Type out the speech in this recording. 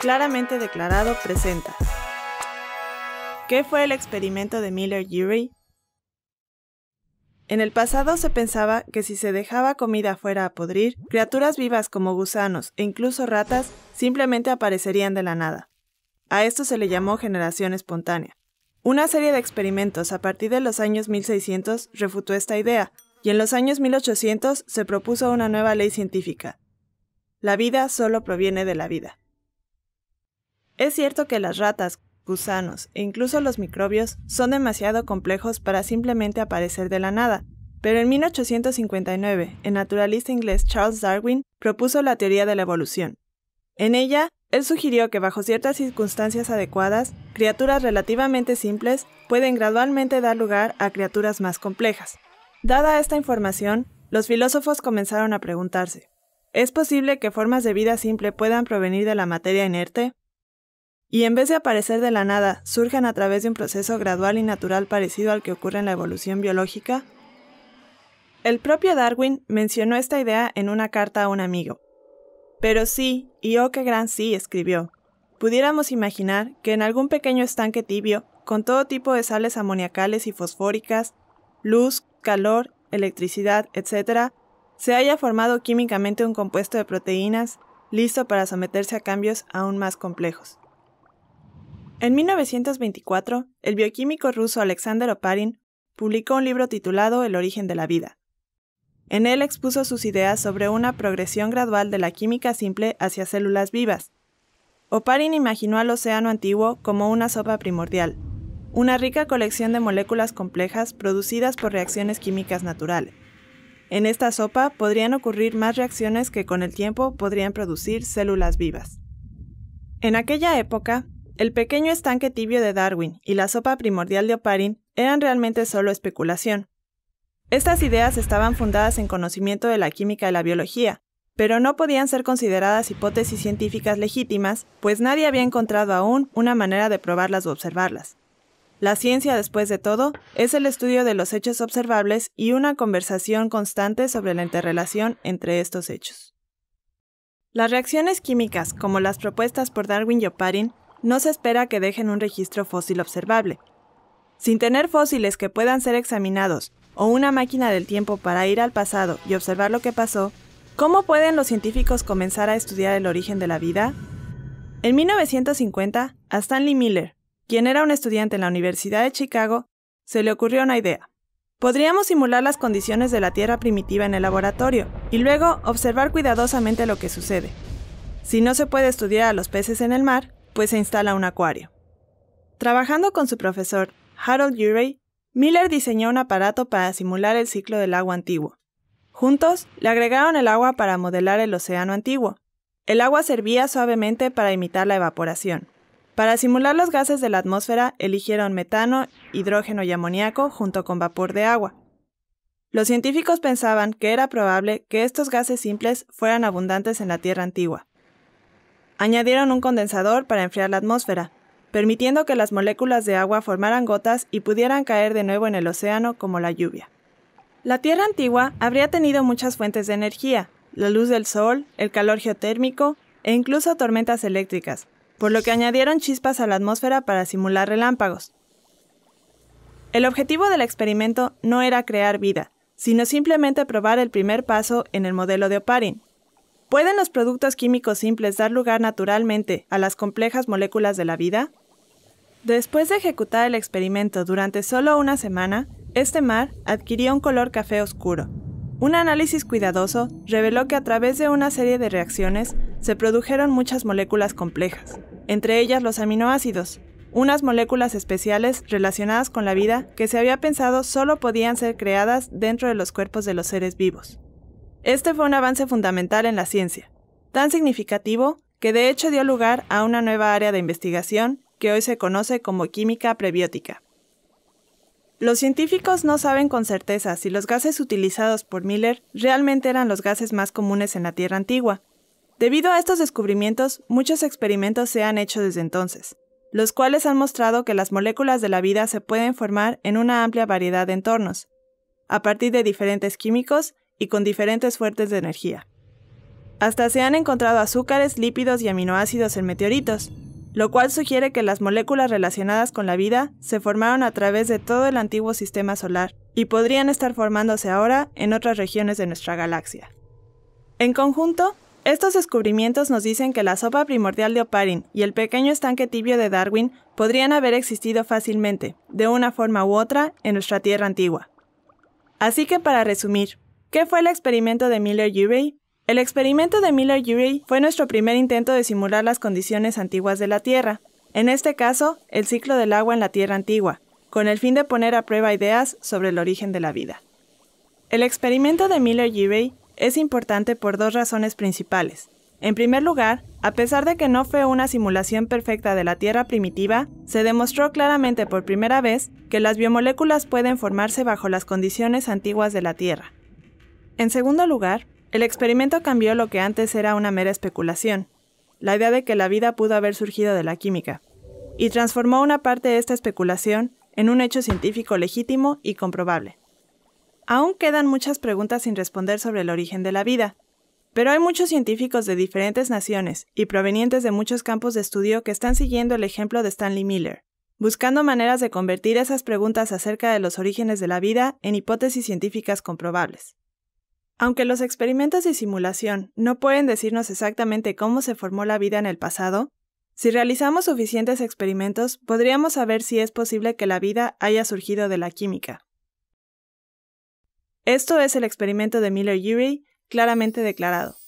Claramente Declarado presenta. ¿Qué fue el experimento de Miller-Urey? En el pasado se pensaba que si se dejaba comida fuera a podrir, criaturas vivas como gusanos e incluso ratas simplemente aparecerían de la nada. A esto se le llamó generación espontánea. Una serie de experimentos a partir de los años 1600 refutó esta idea, y en los años 1800 se propuso una nueva ley científica. La vida solo proviene de la vida. Es cierto que las ratas, gusanos e incluso los microbios son demasiado complejos para simplemente aparecer de la nada, pero en 1859 el naturalista inglés Charles Darwin propuso la teoría de la evolución. En ella, él sugirió que bajo ciertas circunstancias adecuadas, criaturas relativamente simples pueden gradualmente dar lugar a criaturas más complejas. Dada esta información, los filósofos comenzaron a preguntarse, ¿es posible que formas de vida simple puedan provenir de la materia inerte? y en vez de aparecer de la nada, surgen a través de un proceso gradual y natural parecido al que ocurre en la evolución biológica? El propio Darwin mencionó esta idea en una carta a un amigo. Pero sí, y oh qué gran sí, escribió. Pudiéramos imaginar que en algún pequeño estanque tibio, con todo tipo de sales amoniacales y fosfóricas, luz, calor, electricidad, etc., se haya formado químicamente un compuesto de proteínas listo para someterse a cambios aún más complejos. En 1924, el bioquímico ruso Alexander Oparin publicó un libro titulado El origen de la vida. En él expuso sus ideas sobre una progresión gradual de la química simple hacia células vivas. Oparin imaginó al océano antiguo como una sopa primordial, una rica colección de moléculas complejas producidas por reacciones químicas naturales. En esta sopa podrían ocurrir más reacciones que con el tiempo podrían producir células vivas. En aquella época, el pequeño estanque tibio de Darwin y la sopa primordial de Oparin eran realmente solo especulación. Estas ideas estaban fundadas en conocimiento de la química y la biología, pero no podían ser consideradas hipótesis científicas legítimas, pues nadie había encontrado aún una manera de probarlas o observarlas. La ciencia, después de todo, es el estudio de los hechos observables y una conversación constante sobre la interrelación entre estos hechos. Las reacciones químicas, como las propuestas por Darwin y Oparin, no se espera que dejen un registro fósil observable. Sin tener fósiles que puedan ser examinados o una máquina del tiempo para ir al pasado y observar lo que pasó, ¿cómo pueden los científicos comenzar a estudiar el origen de la vida? En 1950, a Stanley Miller, quien era un estudiante en la Universidad de Chicago, se le ocurrió una idea. Podríamos simular las condiciones de la Tierra primitiva en el laboratorio y luego observar cuidadosamente lo que sucede. Si no se puede estudiar a los peces en el mar, pues se instala un acuario. Trabajando con su profesor, Harold Urey, Miller diseñó un aparato para simular el ciclo del agua antiguo. Juntos, le agregaron el agua para modelar el océano antiguo. El agua servía suavemente para imitar la evaporación. Para simular los gases de la atmósfera, eligieron metano, hidrógeno y amoníaco junto con vapor de agua. Los científicos pensaban que era probable que estos gases simples fueran abundantes en la Tierra antigua. Añadieron un condensador para enfriar la atmósfera, permitiendo que las moléculas de agua formaran gotas y pudieran caer de nuevo en el océano como la lluvia. La Tierra antigua habría tenido muchas fuentes de energía, la luz del sol, el calor geotérmico e incluso tormentas eléctricas, por lo que añadieron chispas a la atmósfera para simular relámpagos. El objetivo del experimento no era crear vida, sino simplemente probar el primer paso en el modelo de Oparin, ¿Pueden los productos químicos simples dar lugar naturalmente a las complejas moléculas de la vida? Después de ejecutar el experimento durante solo una semana, este mar adquirió un color café oscuro. Un análisis cuidadoso reveló que a través de una serie de reacciones se produjeron muchas moléculas complejas, entre ellas los aminoácidos, unas moléculas especiales relacionadas con la vida que se había pensado solo podían ser creadas dentro de los cuerpos de los seres vivos. Este fue un avance fundamental en la ciencia, tan significativo que de hecho dio lugar a una nueva área de investigación que hoy se conoce como química prebiótica. Los científicos no saben con certeza si los gases utilizados por Miller realmente eran los gases más comunes en la Tierra antigua. Debido a estos descubrimientos, muchos experimentos se han hecho desde entonces, los cuales han mostrado que las moléculas de la vida se pueden formar en una amplia variedad de entornos, a partir de diferentes químicos y con diferentes fuentes de energía. Hasta se han encontrado azúcares, lípidos y aminoácidos en meteoritos, lo cual sugiere que las moléculas relacionadas con la vida se formaron a través de todo el antiguo sistema solar y podrían estar formándose ahora en otras regiones de nuestra galaxia. En conjunto, estos descubrimientos nos dicen que la sopa primordial de Oparin y el pequeño estanque tibio de Darwin podrían haber existido fácilmente, de una forma u otra, en nuestra Tierra antigua. Así que para resumir, ¿Qué fue el experimento de Miller-Urey? El experimento de Miller-Urey fue nuestro primer intento de simular las condiciones antiguas de la Tierra, en este caso, el ciclo del agua en la Tierra antigua, con el fin de poner a prueba ideas sobre el origen de la vida. El experimento de Miller-Urey es importante por dos razones principales. En primer lugar, a pesar de que no fue una simulación perfecta de la Tierra primitiva, se demostró claramente por primera vez que las biomoléculas pueden formarse bajo las condiciones antiguas de la Tierra. En segundo lugar, el experimento cambió lo que antes era una mera especulación, la idea de que la vida pudo haber surgido de la química, y transformó una parte de esta especulación en un hecho científico legítimo y comprobable. Aún quedan muchas preguntas sin responder sobre el origen de la vida, pero hay muchos científicos de diferentes naciones y provenientes de muchos campos de estudio que están siguiendo el ejemplo de Stanley Miller, buscando maneras de convertir esas preguntas acerca de los orígenes de la vida en hipótesis científicas comprobables. Aunque los experimentos de simulación no pueden decirnos exactamente cómo se formó la vida en el pasado, si realizamos suficientes experimentos podríamos saber si es posible que la vida haya surgido de la química. Esto es el experimento de Miller-Urey claramente declarado.